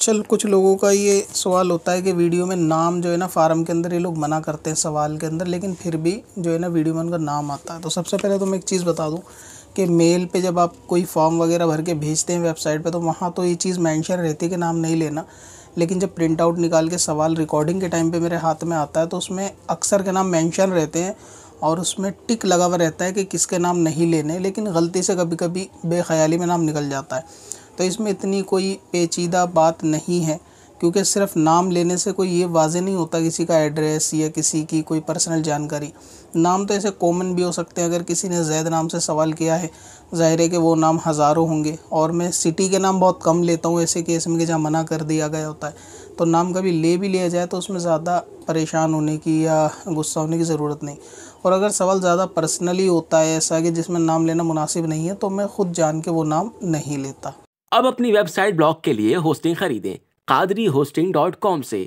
चल कुछ लोगों का ये सवाल होता है कि वीडियो में नाम जो है ना फार्म के अंदर ये लोग मना करते हैं सवाल के अंदर लेकिन फिर भी जो है ना वीडियो में उनका नाम आता है तो सबसे पहले तो मैं एक चीज़ बता दूं कि मेल पे जब आप कोई फॉर्म वगैरह भर के भेजते हैं वेबसाइट पे तो वहाँ तो ये चीज़ मैंशन रहती है कि नाम नहीं लेना लेकिन जब प्रिंट आउट निकाल के सवाल रिकॉर्डिंग के टाइम पर मेरे हाथ में आता है तो उसमें अक्सर के नाम मैंशन रहते हैं और उसमें टिक लगा हुआ रहता है कि किसके नाम नहीं लेने लेकिन गलती से कभी कभी बेख्याली में नाम निकल जाता है तो इसमें इतनी कोई पेचीदा बात नहीं है क्योंकि सिर्फ नाम लेने से कोई ये वाजे नहीं होता किसी का एड्रेस या किसी की कोई पर्सनल जानकारी नाम तो ऐसे कॉमन भी हो सकते हैं अगर किसी ने जैद नाम से सवाल किया है ज़ाहिर है कि वो नाम हज़ारों होंगे और मैं सिटी के नाम बहुत कम लेता हूँ ऐसे केस में कि जहाँ मना कर दिया गया होता है तो नाम कभी ले भी लिया जाए तो उसमें ज़्यादा परेशान होने की या गुस्सा होने की ज़रूरत नहीं और अगर सवाल ज़्यादा पर्सनली होता है ऐसा कि जिसमें नाम लेना मुनासिब नहीं है तो मैं ख़ुद जान के वो नाम नहीं लेता अब अपनी वेबसाइट ब्लॉग के लिए होस्टिंग खरीदें कादरी होस्टिंग डॉट कॉम से